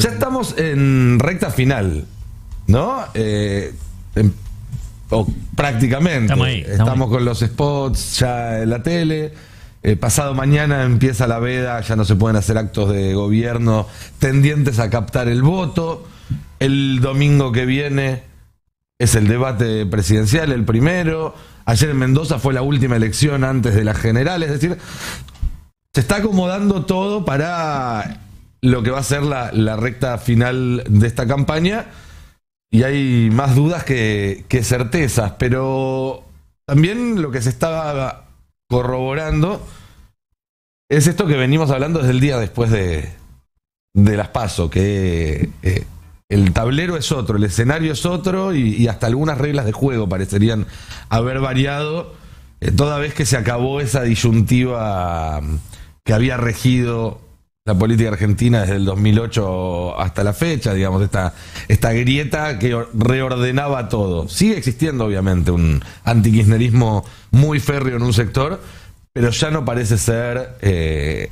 Ya estamos en recta final, ¿no? Eh, em, prácticamente. Estamos, ahí, estamos, con los spots ya en la tele. Eh, pasado mañana empieza la veda, ya no se pueden hacer actos de gobierno tendientes a captar el voto. El domingo que viene es el debate presidencial, el primero. Ayer en Mendoza fue la última elección antes de la general, es decir, se está acomodando todo para lo que va a ser la, recta final de esta campaña y hay más dudas que, certezas, pero también lo que se estaba corroborando es esto que venimos hablando desde el día después de, las pasos que eh, el tablero es otro, el escenario es otro y, hasta algunas reglas de juego parecerían haber variado eh, toda vez que se acabó esa disyuntiva mm, que había regido la política argentina desde el 2008 hasta la fecha, digamos, esta, esta grieta que reordenaba todo. Sigue existiendo, obviamente, un antikirchnerismo muy férreo en un sector, pero ya no parece ser eh,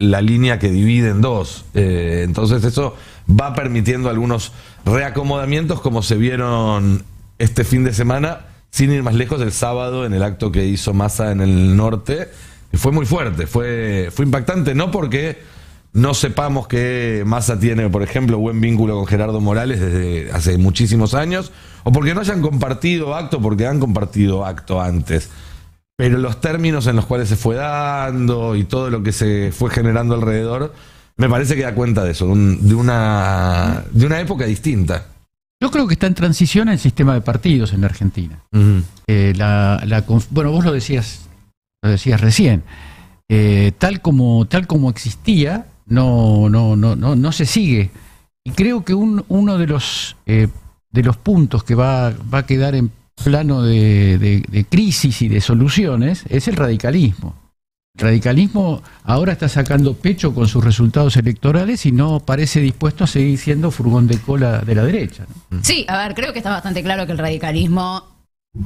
la línea que divide en dos. Eh, entonces eso va permitiendo algunos reacomodamientos como se vieron este fin de semana, sin ir más lejos, el sábado en el acto que hizo Massa en el norte. Fue muy fuerte, fue, fue impactante, no porque no sepamos que Massa tiene, por ejemplo, buen vínculo con Gerardo Morales desde hace muchísimos años, o porque no hayan compartido acto, porque han compartido acto antes. Pero los términos en los cuales se fue dando y todo lo que se fue generando alrededor, me parece que da cuenta de eso, de, una, de una época distinta. Yo creo que está en transición el sistema de partidos en la Argentina. Eh, bueno, vos lo decías, decías recién. Eh, tal como tal como existía, no, no, no, no, no se sigue. Y creo que un, uno de los, eh, de los puntos que va, a quedar en plano de, crisis y de soluciones es el radicalismo. El radicalismo ahora está sacando pecho con sus resultados electorales y no parece dispuesto a seguir siendo furgón de cola de la derecha. Sí, a ver, creo que está bastante claro que el radicalismo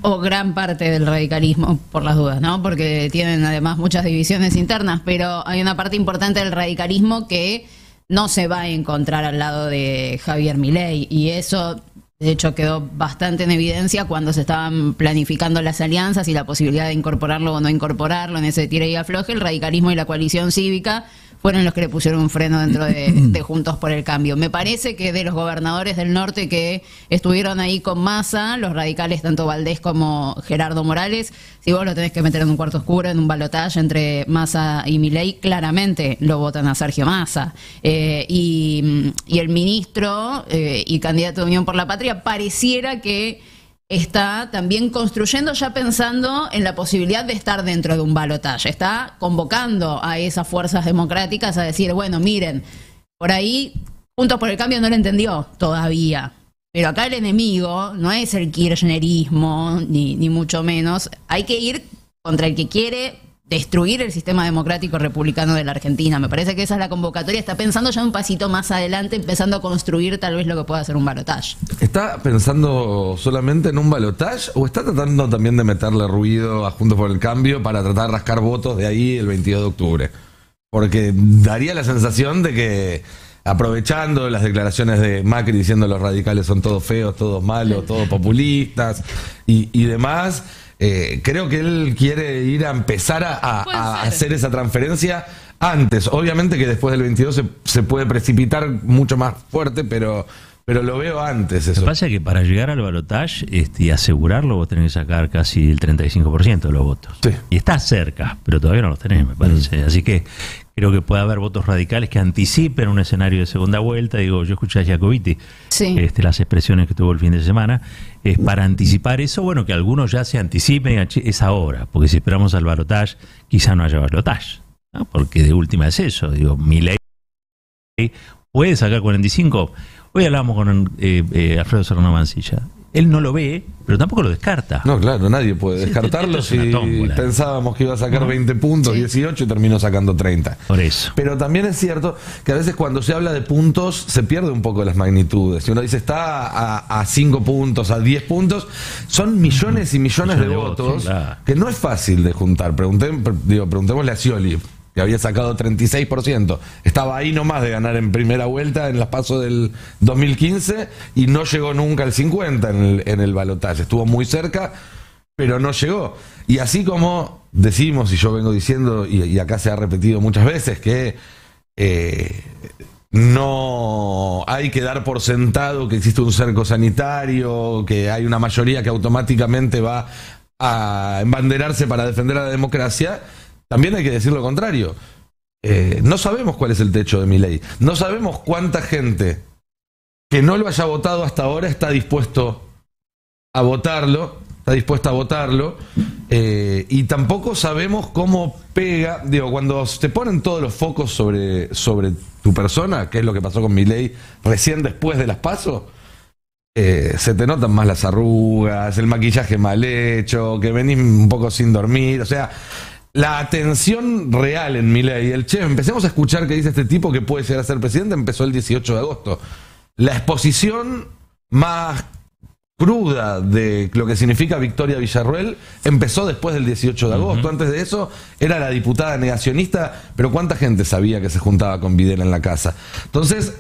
o gran parte del radicalismo, por las dudas, ¿no? Porque tienen además muchas divisiones internas, pero hay una parte importante del radicalismo que no se va a encontrar al lado de Javier Milei y eso de hecho quedó bastante en evidencia cuando se estaban planificando las alianzas y la posibilidad de incorporarlo o no incorporarlo en ese tira y afloje, el radicalismo y la coalición cívica fueron los que le pusieron un freno dentro de, Juntos por el Cambio. Me parece que de los gobernadores del norte que estuvieron ahí con Massa, los radicales, tanto Valdés como Gerardo Morales, si vos lo tenés que meter en un cuarto oscuro, en un balotaje entre Massa y Milei, claramente lo votan a Sergio Massa. Eh, y, el ministro eh, y candidato de Unión por la Patria pareciera que está también construyendo, ya pensando en la posibilidad de estar dentro de un balotaje, está convocando a esas fuerzas democráticas a decir, bueno, miren, por ahí Juntos por el Cambio no lo entendió todavía, pero acá el enemigo no es el kirchnerismo, ni, ni mucho menos, hay que ir contra el que quiere destruir el sistema democrático republicano de la Argentina. Me parece que esa es la convocatoria. Está pensando ya un pasito más adelante, empezando a construir tal vez lo que pueda ser un balotage. ¿Está pensando solamente en un balotage o está tratando también de meterle ruido a Juntos por el Cambio para tratar de rascar votos de ahí el 22 de octubre? Porque daría la sensación de que aprovechando las declaraciones de Macri diciendo los radicales son todos feos, todos malos, todos populistas y demás, eh, creo que él quiere ir a empezar a, hacer esa transferencia antes. Obviamente que después del 22 se, se puede precipitar mucho más fuerte, pero pero lo veo antes eso. Lo que pasa es que para llegar al balotaje este, y asegurarlo, vos tenés que sacar casi el 35% de los votos. Y está cerca, pero todavía no los tenés, me parece. Mm. Así que creo que puede haber votos radicales que anticipen un escenario de segunda vuelta. Digo, yo escuché a Jacobiti este, las expresiones que tuvo el fin de semana. Es para anticipar eso, bueno, que algunos ya se anticipen, es ahora, porque si esperamos al balotaje, quizá no haya balotaje. Porque de última es eso. Digo, mi ley puede sacar 45 Hoy hablábamos con eh, eh Alfredo Serrano Mancilla. Él no lo ve, pero tampoco lo descarta. No, claro, nadie puede descartarlo si pensábamos que iba a sacar 20 puntos, 18 y terminó sacando 30. Por eso. Pero también es cierto que a veces cuando se habla de puntos se pierde un poco las magnitudes. Si uno dice está a 5 puntos, a 10 puntos, son millones y millones, de, votos, que no es fácil de juntar. digo, preguntémosle a Scioli, que había sacado 36%, estaba ahí nomás de ganar en primera vuelta en las pasos del 2015 y no llegó nunca al 50 en el, en balotaje. Estuvo muy cerca, pero no llegó. Y así como decimos, y yo vengo diciendo, y, acá se ha repetido muchas veces, que eh, no hay que dar por sentado que existe un cerco sanitario, que hay una mayoría que automáticamente va a embanderarse para defender a la democracia también hay que decir lo contrario. Eh, no sabemos cuál es el techo de mi ley. No sabemos cuánta gente que no lo haya votado hasta ahora está dispuesto a votarlo, está dispuesta a votarlo, eh, y tampoco sabemos cómo pega, digo, cuando te ponen todos los focos sobre, sobre tu persona, que es lo que pasó con mi ley recién después de las pasos, eh, se te notan más las arrugas, el maquillaje mal hecho, que venís un poco sin dormir, o sea, la atención real en Milei. El che, empecemos a escuchar qué dice este tipo que puede llegar a ser presidente. Empezó el 18 de agosto. La exposición más cruda de lo que significa Victoria Villarruel empezó después del 18 de agosto. Antes de eso era la diputada negacionista, pero ¿cuánta gente sabía que se juntaba con Videla en la casa? Entonces,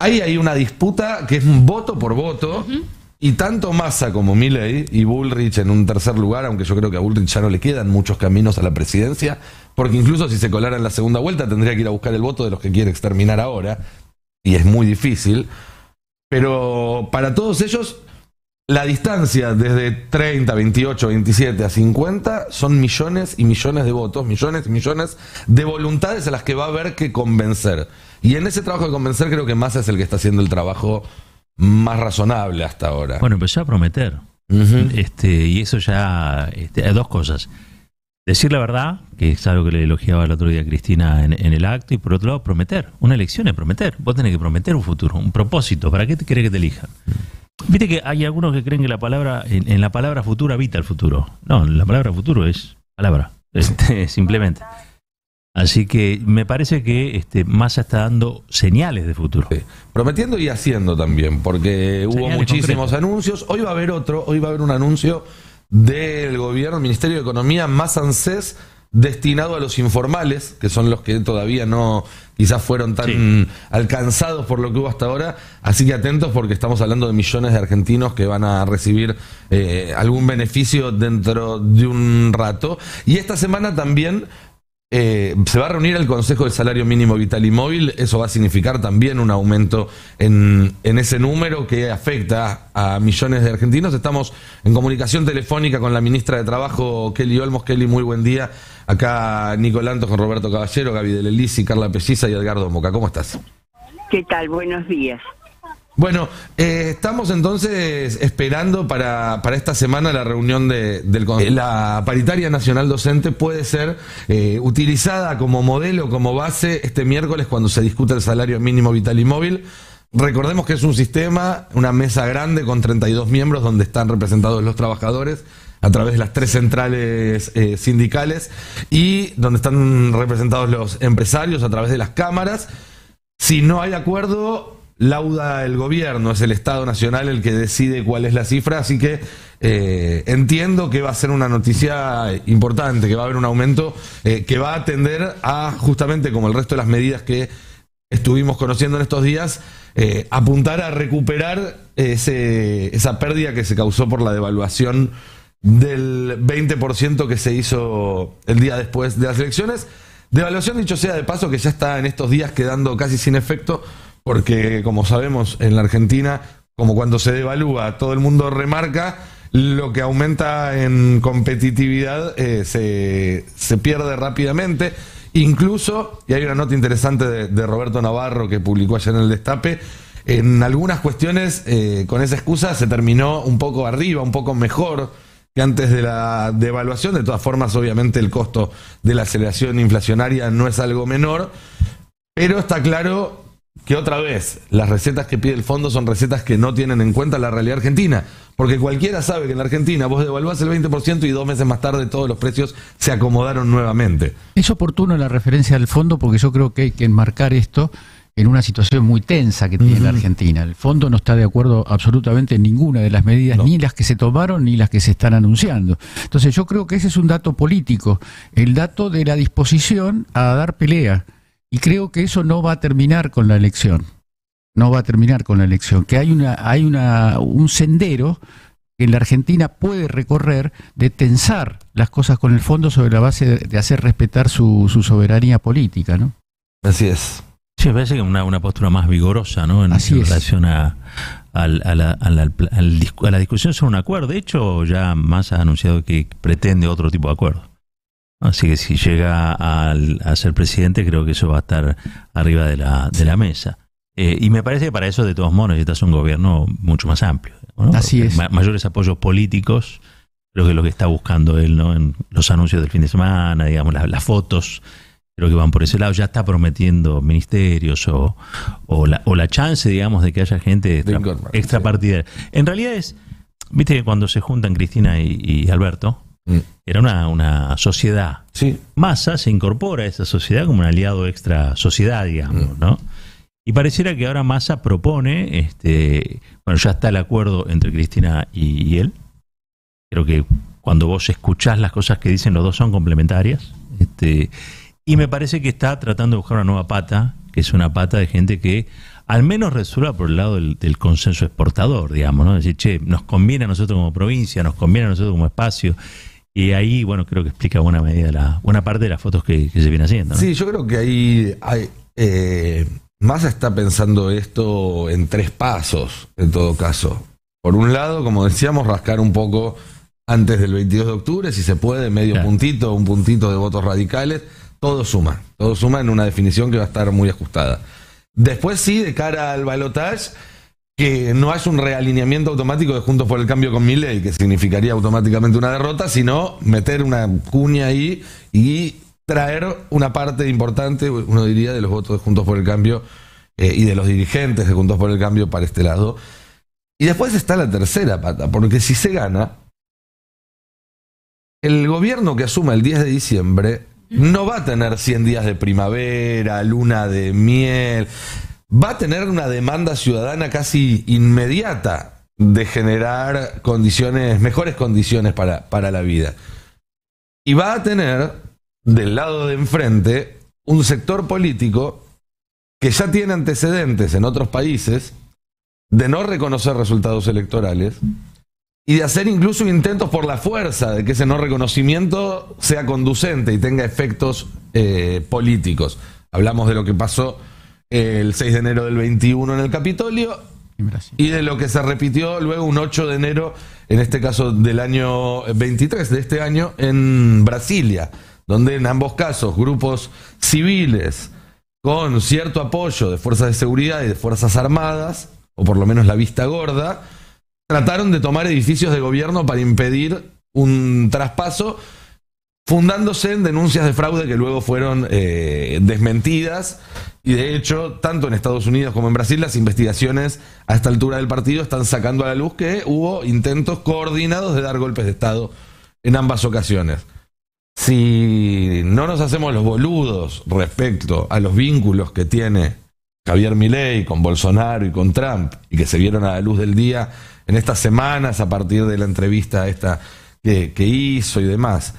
ahí hay una disputa que es un voto por voto. Y tanto Massa como Milley y Bullrich en un tercer lugar, aunque yo creo que a Bullrich ya no le quedan muchos caminos a la presidencia, porque incluso si se colara en la segunda vuelta tendría que ir a buscar el voto de los que quiere exterminar ahora, y es muy difícil. Pero para todos ellos, la distancia desde 30, 28, 27 a 50 son millones y millones de votos, millones y millones de voluntades a las que va a haber que convencer. Y en ese trabajo de convencer creo que Massa es el que está haciendo el trabajo más razonable hasta ahora. Bueno, empezó a prometer. este, y eso ya, este, Hay dos cosas. Decir la verdad, que es algo que le elogiaba el otro día Cristina en, el acto, y por otro lado, prometer. Una elección es prometer. Vos tenés que prometer un futuro, un propósito. ¿Para qué te querés que te elijan? Viste que hay algunos que creen que la palabra, en, la palabra futuro habita el futuro. No, la palabra futuro es palabra, este, simplemente. Así que me parece que este, Massa está dando señales de futuro. Prometiendo y haciendo también, porque hubo muchísimos anuncios. Hoy va a haber otro, hoy va a haber un anuncio del gobierno, Ministerio de Economía, más ANSES, destinado a los informales, que son los que todavía no, quizás fueron tan alcanzados por lo que hubo hasta ahora. Así que atentos porque estamos hablando de millones de argentinos que van a recibir eh, algún beneficio dentro de un rato. Y esta semana también eh, se va a reunir el Consejo del Salario Mínimo Vital y Móvil, eso va a significar también un aumento en, ese número que afecta a millones de argentinos. Estamos en comunicación telefónica con la ministra de Trabajo, Kelly Olmos. Kelly, muy buen día. Acá Nicolanto con Roberto Caballero, Gaby de Carla Pelliza y Edgardo Moca. ¿Cómo estás? ¿Qué tal? Buenos días. Bueno, eh, estamos entonces esperando para, esta semana la reunión de, del Consejo. La paritaria nacional docente puede ser eh, utilizada como modelo, como base este miércoles cuando se discute el salario mínimo vital y móvil. Recordemos que es un sistema, una mesa grande con 32 miembros donde están representados los trabajadores a través de las tres centrales eh, sindicales y donde están representados los empresarios a través de las cámaras. Si no hay acuerdo, lauda el gobierno, es el Estado Nacional el que decide cuál es la cifra, así que eh, entiendo que va a ser una noticia importante, que va a haber un aumento eh, que va a atender a, justamente como el resto de las medidas que estuvimos conociendo en estos días, eh, apuntar a recuperar ese, esa pérdida que se causó por la devaluación del 20% que se hizo el día después de las elecciones. Devaluación, dicho sea de paso, que ya está en estos días quedando casi sin efecto porque como sabemos en la Argentina, como cuando se devalúa, todo el mundo remarca, lo que aumenta en competitividad eh, se, pierde rápidamente. Incluso, y hay una nota interesante de, Roberto Navarro que publicó ayer en el Destape, en algunas cuestiones eh, con esa excusa se terminó un poco arriba, un poco mejor que antes de la devaluación. De todas formas, obviamente el costo de la aceleración inflacionaria no es algo menor, pero está claro que otra vez las recetas que pide el fondo son recetas que no tienen en cuenta la realidad argentina. Porque cualquiera sabe que en Argentina vos devaluás el 20% y dos meses más tarde todos los precios se acomodaron nuevamente. Es oportuno la referencia al fondo porque yo creo que hay que enmarcar esto en una situación muy tensa que tiene la Argentina. El fondo no está de acuerdo absolutamente en ninguna de las medidas, ni las que se tomaron ni las que se están anunciando. Entonces yo creo que ese es un dato político, el dato de la disposición a dar pelea. Y creo que eso no va a terminar con la elección. No va a terminar con la elección. Que hay, una, hay un sendero que la Argentina puede recorrer de tensar las cosas con el fondo sobre la base de, hacer respetar su, soberanía política, ¿no? Así es. Sí, parece que una, una postura más vigorosa, ¿no? En relación A, la, discusión sobre un acuerdo. De hecho, ya más ha anunciado que pretende otro tipo de acuerdo. Así que si llega a, ser presidente, creo que eso va a estar arriba de la, mesa. Eh, y me parece que para eso, de todos modos, necesitas un gobierno mucho más amplio. Así es. mayores apoyos políticos, creo que es lo que está buscando él, ¿no? En los anuncios del fin de semana, digamos, las, fotos, creo que van por ese lado. Ya está prometiendo ministerios o, la, o la chance, digamos, de que haya gente extra, extrapartidaria. En realidad es, viste que cuando se juntan Cristina y Alberto, Mm. Era una, sociedad. Massa se incorpora a esa sociedad como un aliado extra sociedad, digamos, mm. ¿no? Y pareciera que ahora Massa propone, este, bueno, ya está el acuerdo entre Cristina y, él. Creo que cuando vos escuchás las cosas que dicen, los dos son complementarias. Este, y me parece que está tratando de buscar una nueva pata, que es una pata de gente que al menos resuelva por el lado del, consenso exportador, digamos, ¿no? Decir, che, nos conviene a nosotros como provincia, nos conviene a nosotros como espacio, y ahí, bueno, creo que explica buena medida la, buena parte de las fotos que, se viene haciendo. Sí, yo creo que ahí hay, eh, Massa está pensando esto en tres pasos, en todo caso. Por un lado, como decíamos, rascar un poco antes del 22 de octubre, si se puede, medio puntito, un puntito de votos radicales, todo suma, todo suma en una definición que va a estar muy ajustada. Después sí, de cara al balotaje, que no es un realineamiento automático de Juntos por el Cambio con Milei, que significaría automáticamente una derrota, sino meter una cuña ahí y traer una parte importante, uno diría, de los votos de Juntos por el Cambio eh, y de los dirigentes de Juntos por el Cambio para este lado. Y después está la tercera pata, porque si se gana, el gobierno que asuma el 10 de diciembre no va a tener 100 días de primavera, luna de miel va a tener una demanda ciudadana casi inmediata de generar condiciones, mejores condiciones para, la vida. Y va a tener del lado de enfrente un sector político que ya tiene antecedentes en otros países de no reconocer resultados electorales y de hacer incluso intentos por la fuerza de que ese no reconocimiento sea conducente y tenga efectos eh, políticos. Hablamos de lo que pasó el 6 de enero del 21 en el Capitolio y de lo que se repitió luego un 8 de enero, en este caso del año 23 de este año, en Brasilia, donde en ambos casos grupos civiles con cierto apoyo de fuerzas de seguridad y de fuerzas armadas, o por lo menos la vista gorda, trataron de tomar edificios de gobierno para impedir un traspaso, fundándose en denuncias de fraude que luego fueron eh, desmentidas y de hecho, tanto en Estados Unidos como en Brasil, las investigaciones a esta altura del partido están sacando a la luz que hubo intentos coordinados de dar golpes de Estado en ambas ocasiones. Si no nos hacemos los boludos respecto a los vínculos que tiene Javier Milei con Bolsonaro y con Trump, y que se vieron a la luz del día en estas semanas a partir de la entrevista esta que hizo y demás,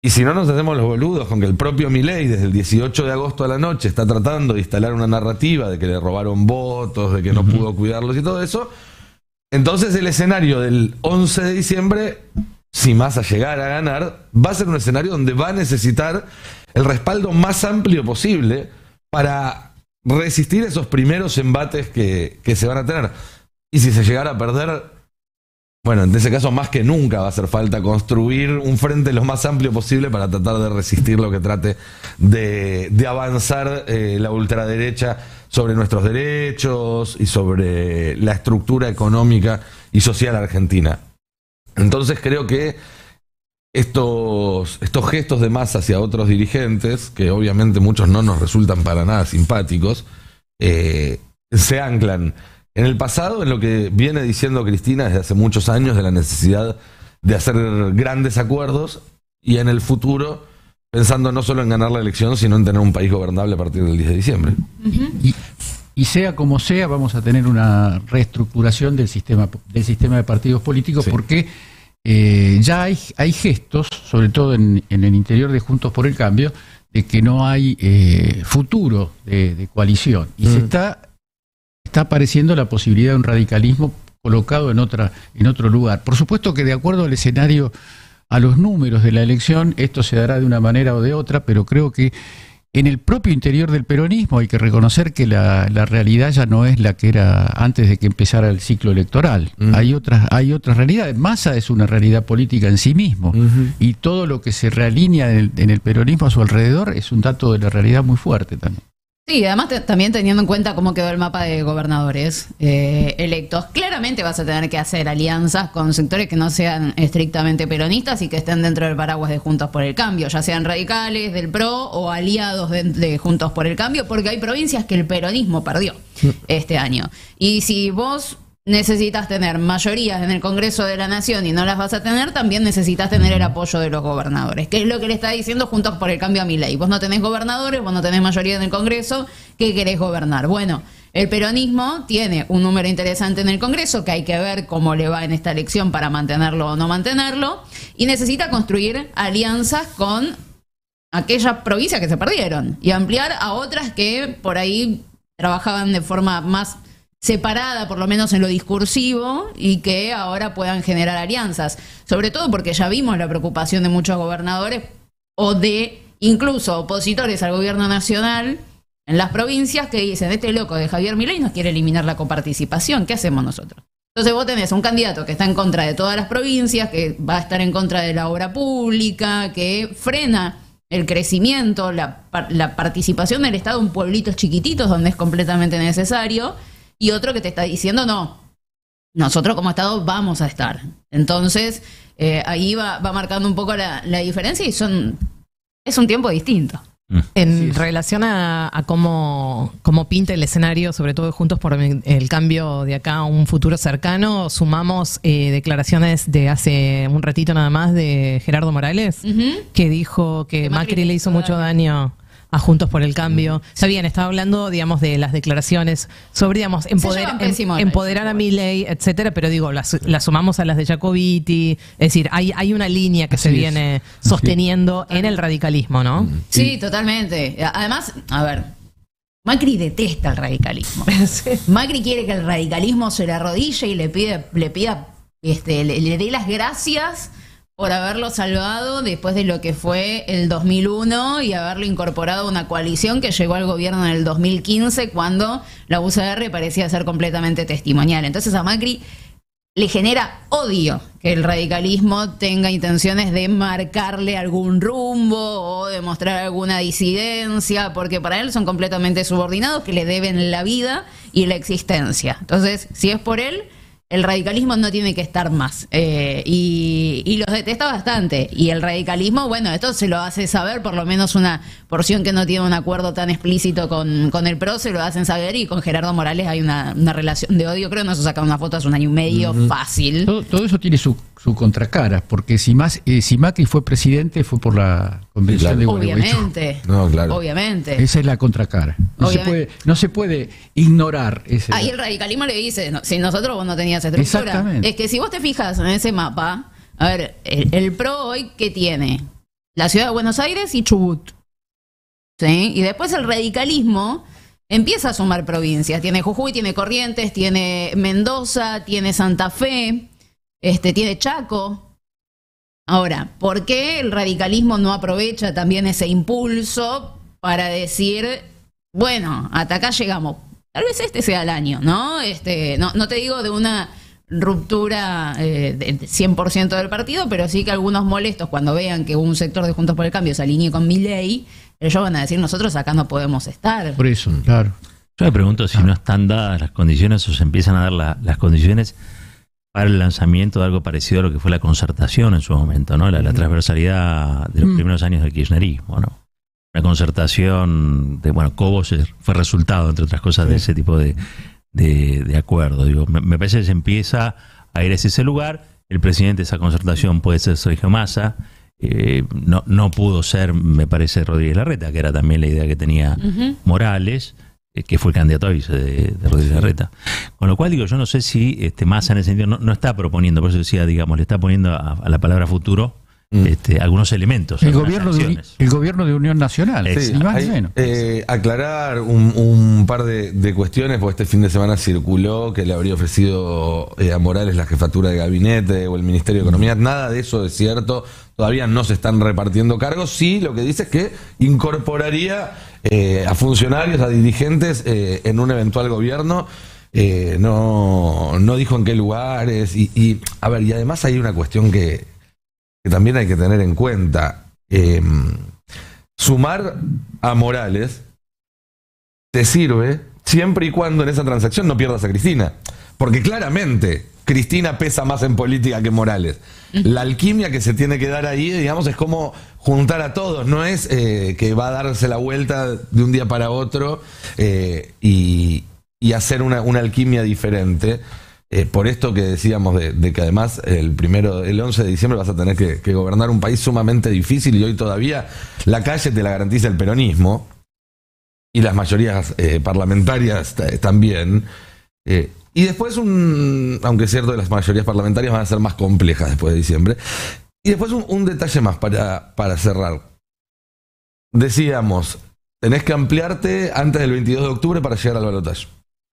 y si no nos hacemos los boludos con que el propio Milei desde el 18 de agosto a la noche está tratando de instalar una narrativa de que le robaron votos, de que no pudo cuidarlos y todo eso, entonces el escenario del 11 de diciembre, si a llegar a ganar, va a ser un escenario donde va a necesitar el respaldo más amplio posible para resistir esos primeros embates que, que se van a tener. Y si se llegara a perder, bueno, en ese caso más que nunca va a hacer falta construir un frente lo más amplio posible para tratar de resistir lo que trate de, avanzar eh, la ultraderecha sobre nuestros derechos y sobre la estructura económica y social argentina. Entonces creo que estos, estos gestos de más hacia otros dirigentes, que obviamente muchos no nos resultan para nada simpáticos, eh, se anclan en el pasado, en lo que viene diciendo Cristina desde hace muchos años de la necesidad de hacer grandes acuerdos y en el futuro pensando no solo en ganar la elección, sino en tener un país gobernable a partir del 10 de diciembre. y, sea como sea, vamos a tener una reestructuración del sistema, del sistema de partidos políticos porque eh, ya hay, hay gestos, sobre todo en, el interior de Juntos por el Cambio, de que no hay eh, futuro de, coalición. Y se mm. está está apareciendo la posibilidad de un radicalismo colocado en, otra, en otro lugar. Por supuesto que de acuerdo al escenario, a los números de la elección, esto se dará de una manera o de otra, pero creo que en el propio interior del peronismo hay que reconocer que la, realidad ya no es la que era antes de que empezara el ciclo electoral. Mm. Hay otras hay otras realidades. Masa es una realidad política en sí mismo y todo lo que se realinea en en el peronismo a su alrededor es un dato de la realidad muy fuerte también. Sí, además también teniendo en cuenta cómo quedó el mapa de gobernadores eh, electos, claramente vas a tener que hacer alianzas con sectores que no sean estrictamente peronistas y que estén dentro del paraguas de Juntos por el Cambio, ya sean radicales del PRO o aliados de, de Juntos por el Cambio, porque hay provincias que el peronismo perdió mm. este año. Y si vos necesitas tener mayorías en el Congreso de la Nación y no las vas a tener, también necesitas tener el apoyo de los gobernadores, que es lo que le está diciendo Juntos por el Cambio a mi ley. Vos no tenés gobernadores, vos no tenés mayoría en el Congreso, ¿qué querés gobernar? Bueno, el peronismo tiene un número interesante en el Congreso, que hay que ver cómo le va en esta elección para mantenerlo o no mantenerlo, y necesita construir alianzas con aquellas provincias que se perdieron y ampliar a otras que por ahí trabajaban de forma más separada, por lo menos en lo discursivo, y que ahora puedan generar alianzas. Sobre todo porque ya vimos la preocupación de muchos gobernadores o de incluso opositores al gobierno nacional en las provincias que dicen, este loco de Javier Milei nos quiere eliminar la coparticipación, ¿qué hacemos nosotros? Entonces vos tenés un candidato que está en contra de todas las provincias, que va a estar en contra de la obra pública, que frena el crecimiento, la, la participación del Estado en pueblitos chiquititos donde es completamente necesario, y otro que te está diciendo no. Nosotros como Estado vamos a estar. Entonces, eh, ahí va, va, marcando un poco la, diferencia y son es un tiempo distinto. Mm. En relación a, cómo, cómo pinta el escenario, sobre todo juntos por el cambio de acá a un futuro cercano, sumamos eh, declaraciones de hace un ratito nada más de Gerardo Morales, que dijo que, Macri, le hizo mucho daño a Juntos por el Cambio. Mm. Está bien, estaba hablando, digamos, de las declaraciones sobre, digamos, empoderar a ley, etcétera, pero digo, las, sumamos a las de Jacobiti. Es decir, hay, hay una línea que se viene sosteniendo en el radicalismo, ¿no? Mm. Sí, totalmente. Además, a ver. Macri detesta el radicalismo. Macri quiere que el radicalismo se le arrodille y le pide, le pida, este, le dé las gracias por haberlo salvado después de lo que fue el 2001 y haberlo incorporado a una coalición que llegó al gobierno en el 2015 cuando la UCR parecía ser completamente testimonial. Entonces a Macri le genera odio que el radicalismo tenga intenciones de marcarle algún rumbo o de mostrar alguna disidencia, porque para él son completamente subordinados que le deben la vida y la existencia. Entonces, si es por él, el radicalismo no tiene que estar más. Eh, y, los detesta bastante. Y el radicalismo, bueno, esto se lo hace saber, por lo menos una porción que no tiene un acuerdo tan explícito con, con el PRO, se lo hacen saber. Y con Gerardo Morales hay una, relación de odio. Creo no se saca una foto hace un año y medio fácil. todo, eso tiene su, su contracara, porque si, más, eh, si Macri fue presidente fue por la convención de Obviamente. No, claro. Obviamente. Esa es la contracara. No se, puede, no se puede, ignorar Ahí el radicalismo le dice, si nosotros vos no tenías estructura. Es que si vos te fijas en ese mapa, a ver, el, PRO hoy que tiene? La ciudad de Buenos Aires y Chubut. Y después el radicalismo empieza a sumar provincias. Tiene Jujuy, tiene Corrientes, tiene Mendoza, tiene Santa Fe. Este, tiene Chaco. Ahora, ¿por qué el radicalismo no aprovecha también ese impulso para decir, bueno, hasta acá llegamos? Tal vez este sea el año, ¿no? Este, no, no te digo de una ruptura eh, cien del 100% del partido, pero sí que algunos molestos cuando vean que un sector de Juntos por el Cambio se alinee con mi ley, ellos van a decir, nosotros acá no podemos estar. Por eso, claro. Yo me pregunto si no están dadas las condiciones o se empiezan a dar las condiciones el lanzamiento de algo parecido a lo que fue la concertación en su momento, ¿no? La, transversalidad de los primeros años del kirchnerismo, ¿no? Una concertación de, bueno, cobos fue resultado, entre otras cosas, de ese tipo de, de, acuerdo. Digo, me, parece que se empieza a ir hacia ese lugar. El presidente de esa concertación puede ser Sergio Massa. Eh, no, pudo ser, me parece, Rodríguez Larreta, que era también la idea que tenía Morales. Eh, que fue el candidato a vice de, de Rodríguez Arreta. Con lo cual, digo, yo no sé si este, Massa en ese sentido no, está proponiendo, por eso decía, digamos, le está poniendo a, la palabra futuro mm. este, algunos elementos. El gobierno, de, el gobierno de Unión Nacional, menos. Eh, aclarar un, par de, cuestiones, porque este fin de semana circuló que le habría ofrecido eh, a Morales la jefatura de gabinete o el Ministerio de Economía. Mm. Nada de eso es cierto. Todavía no se están repartiendo cargos. Sí, lo que dice es que incorporaría eh, a funcionarios, a dirigentes eh, en un eventual gobierno. Eh, no, dijo en qué lugares. Y, a ver, y además hay una cuestión que, que también hay que tener en cuenta. Em, sumar a Morales te sirve siempre y cuando en esa transacción no pierdas a Cristina. Porque claramente Cristina pesa más en política que Morales. La alquimia que se tiene que dar ahí, digamos, es como juntar a todos, no es eh, que va a darse la vuelta de un día para otro eh, y, hacer una, alquimia diferente. Eh, por esto que decíamos de, que además el primero, el 11 de diciembre vas a tener que, gobernar un país sumamente difícil y hoy todavía la calle te la garantiza el peronismo y las mayorías parlamentarias también. Y después un, aunque es cierto que las mayorías parlamentarias van a ser más complejas después de diciembre. Y después un, detalle más para, para cerrar. Decíamos, tenés que ampliarte antes del 22 de octubre para llegar al balotaje.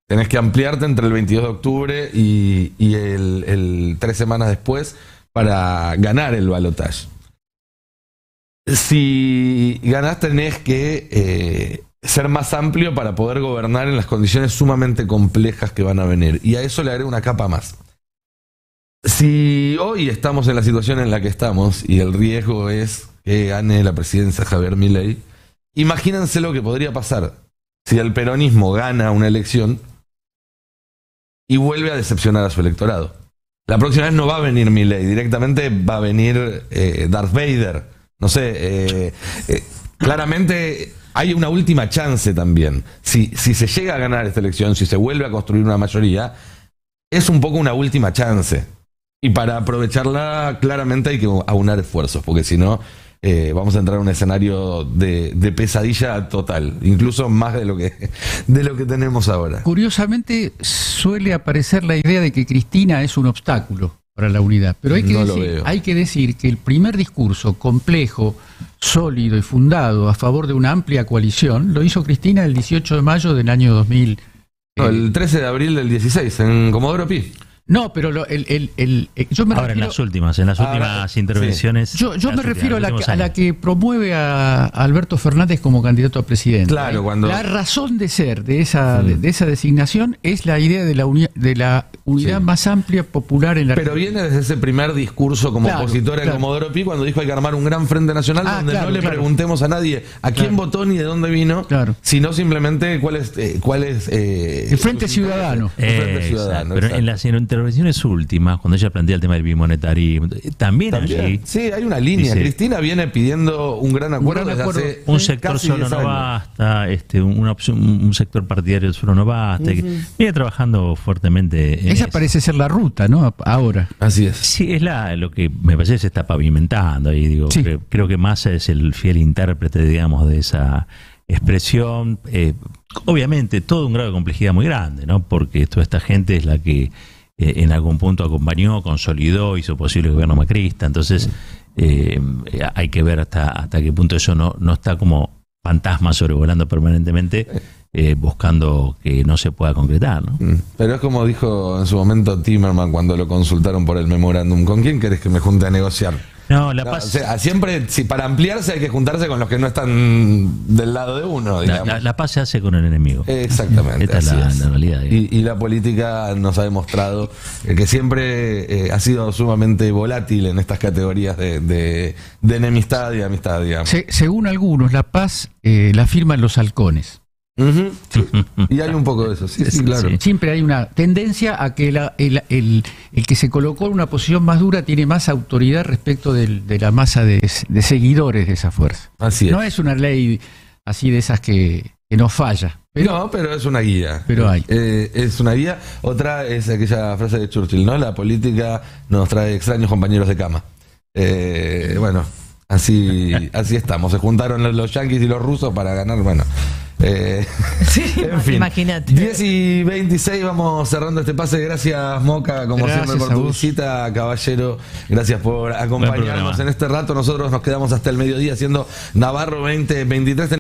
Tenés que ampliarte entre el 22 de octubre y, el, tres semanas después para ganar el balotaje. Si ganás tenés que eh, ser más amplio para poder gobernar en las condiciones sumamente complejas que van a venir. Y a eso le haré una capa más. Si hoy estamos en la situación en la que estamos y el riesgo es que gane la presidencia Javier Milei, imagínense lo que podría pasar si el peronismo gana una elección y vuelve a decepcionar a su electorado. La próxima vez no va a venir Milei, directamente va a venir eh, Darth Vader. No sé, eh, eh, claramente hay una última chance también. Si, si se llega a ganar esta elección, si se vuelve a construir una mayoría, es un poco una última chance. Y para aprovecharla, claramente hay que aunar esfuerzos, porque si no, eh, vamos a entrar en un escenario de, pesadilla total, incluso más de lo, que, de lo que tenemos ahora. Curiosamente, suele aparecer la idea de que Cristina es un obstáculo para la unidad. Pero hay que, decir, hay que decir que el primer discurso complejo, sólido y fundado a favor de una amplia coalición lo hizo Cristina el 18 de mayo del año 2000. Eh, el 13 de abril del 16, en Comodoro Pi. No, pero el, eh, yo me refiero, en las últimas, en las ah, últimas intervenciones. Yo, me refiero a la, que, promueve a Alberto Fernández como candidato a presidente. La razón de ser de esa, mm. de, esa designación es la idea de la, de la unidad más amplia popular en la Pero viene desde ese primer discurso como opositor opositora Comodoro Pi cuando dijo hay que armar un gran frente nacional ah, donde no le preguntemos a nadie a quién votó ni de dónde vino, sino simplemente cuál es. Eh, cuál es eh, el Frente Ciudadano. el Frente Ciudadano. Pero en intervenciones últimas, cuando ella plantea el tema del bimonetarismo, eh, también, Allí, Sí, hay una línea. Cristina viene pidiendo un gran acuerdo. Un, sector solo no basta, este, un sector partidario solo no basta. Viene trabajando fuertemente. En Esa parece ser la ruta, ¿no? Ahora. Así es. Sí, es la, lo que me parece que se está pavimentando y digo, creo, que Massa es el fiel intérprete, digamos, de esa expresión. Eh, obviamente, todo un grado de complejidad muy grande, ¿no? Porque toda esta gente es la que eh, en algún punto acompañó, consolidó, hizo posible el gobierno macrista. Entonces, eh, eh, hay que ver hasta, hasta qué punto eso no, no está como fantasma sobrevolando permanentemente. buscando que no se pueda concretar. Mm. Pero es como dijo en su momento Timerman cuando lo consultaron por el memorándum, ¿con quién querés que me junte a negociar? No, la paz. siempre, si para ampliarse hay que juntarse con los que no están del lado de uno. La, paz se hace con el enemigo. Exactamente. Y, la política nos ha demostrado que siempre eh, ha sido sumamente volátil en estas categorías de, enemistad y amistad, según algunos, la paz eh, la firman los halcones. Y hay un poco de eso, sí, claro. Siempre hay una tendencia a que el, el, que se colocó en una posición más dura tiene más autoridad respecto de la masa de, seguidores de esa fuerza. Así No es una ley así de esas que, nos falla. no, pero es una guía. Pero hay. Eh, es una guía. Otra es aquella frase de Churchill, ¿no? La política nos trae extraños compañeros de cama. Eh, bueno, Así, así estamos. Se juntaron los yanquis y los rusos para ganar, bueno. Eh, en fin. imagínate. 10 y 26 vamos cerrando este pase. Gracias, Moca, como siempre, por tu visita, caballero. Gracias por acompañarnos en este rato. Nosotros nos quedamos hasta el mediodía haciendo Navarro 2023.